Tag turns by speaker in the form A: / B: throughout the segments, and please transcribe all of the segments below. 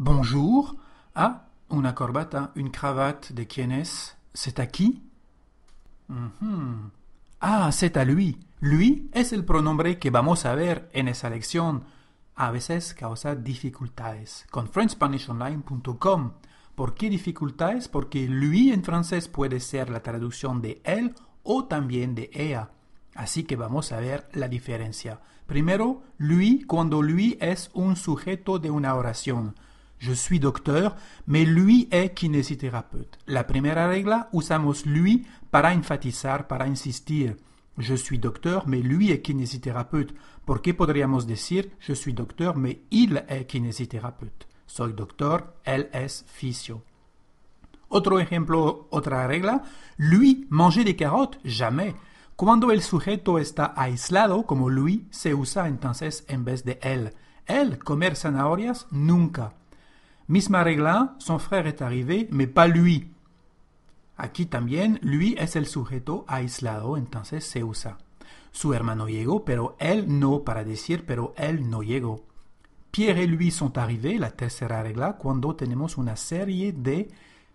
A: Bonjour. Ah, una corbata, une cravate. ¿De quién es? ¿C'est à qui? Mhm. Ah, c'est à lui. Lui es el pronombre que vamos a ver en esa lección. A veces causa dificultades. Con FrenchSpanishOnline.com. ¿Por qué dificultades? Porque lui en francés puede ser la traducción de él o también de ella. Así que vamos a ver la diferencia. Primero, lui cuando lui es un sujeto de una oración. Je suis docteur, mais lui est kinésithérapeute. La première règle usamos lui para enfatizar, para insistir. Je suis docteur, mais lui est kinésithérapeute. ¿Por qué podríamos decir je suis docteur, mais il est kinésithérapeute? Soy docteur, él es fisio. Otro ejemplo, otra regla. Lui, manger des carottes, jamais. Cuando el sujeto está aislado, como lui, se usa entonces en vez de él. Él, comer zanahorias, nunca. Miss règle, son frère est arrivé, mais pas lui. Aquí también, lui es el sujeto aislado, entonces se usa. Su hermano llegó, pero él no, para decir, pero él no llegó. Pierre et lui sont arrivés, la tercera regla, cuando tenemos una serie de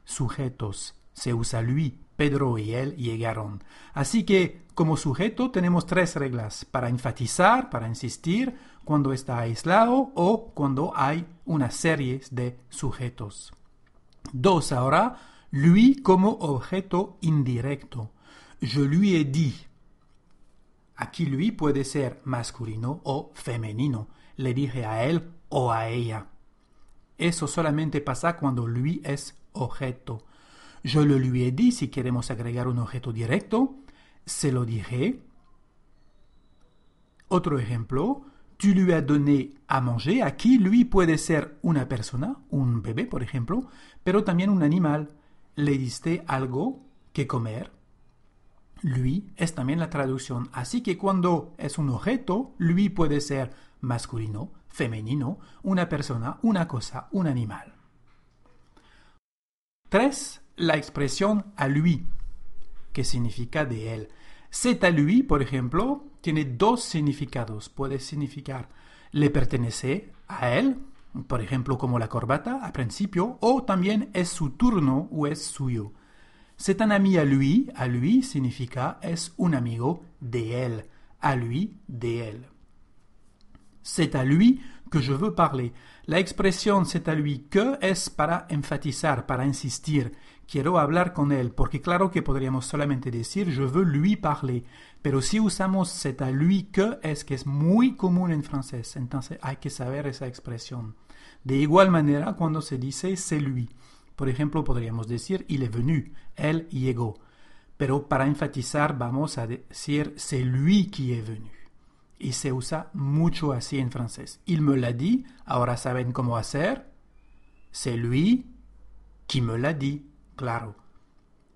A: sujetos. Se usa lui Pedro y él llegaron. Así que, como sujeto, tenemos tres reglas, para enfatizar, para insistir, cuando está aislado o cuando hay una serie de sujetos. Dos ahora, lui como objeto indirecto. Je lui ai dit. Aquí lui puede ser masculino o femenino. Le dije a él o a ella. Eso solamente pasa cuando lui es objeto. Yo le he di si queremos agregar un objeto directo, se lo dije. Otro ejemplo, tu le has dado a manger, aquí lui puede ser una persona, un bebé por ejemplo, pero también un animal. Le diste algo que comer. Lui es también la traducción, así que cuando es un objeto, lui puede ser masculino, femenino, una persona, una cosa, un animal. 3 la expresión a lui, que significa de él. C'est à lui, por ejemplo, tiene dos significados. Puede significar le pertenece a él, por ejemplo, como la corbata al principio, o también es su turno o es suyo. C'est un ami a lui, a lui significa es un amigo de él, a lui de él. c'est à lui que je veux parler. La expression « c'est à lui que es para enfatizar, para insistir. Quiero hablar con él, porque claro que podríamos solamente decir je veux lui parler. Pero si usamos c'est à lui que es, que es muy común en français. entonces hay que saber esa expresión. De igual manera cuando se dice c'est lui. Por ejemplo, podríamos decir il est venu, él llegó. Pero para enfatizar vamos a decir c'est lui qui est venu. y se usa mucho así en francés. Il me l'a dit, ahora saben cómo hacer. C'est lui qui me l'a dit, claro.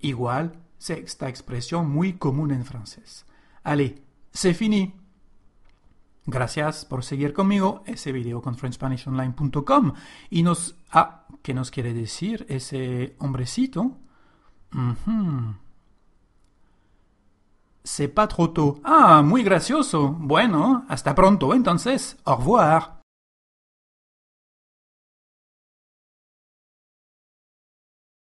A: Igual, esta expresión muy común en francés. Allez, c'est fini. Gracias por seguir conmigo ese video con FrenchSpanishOnline.com y nos... Ah, ¿qué nos quiere decir ese hombrecito? Mmm... C'est pas trop tôt. Ah, muy gracioso. Bueno, hasta pronto entonces. Au revoir.